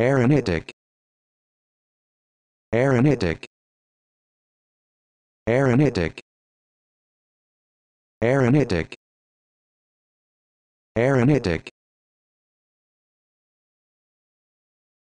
Aeronautic Aeronautic Aeronautic Aeronautic Aeronautic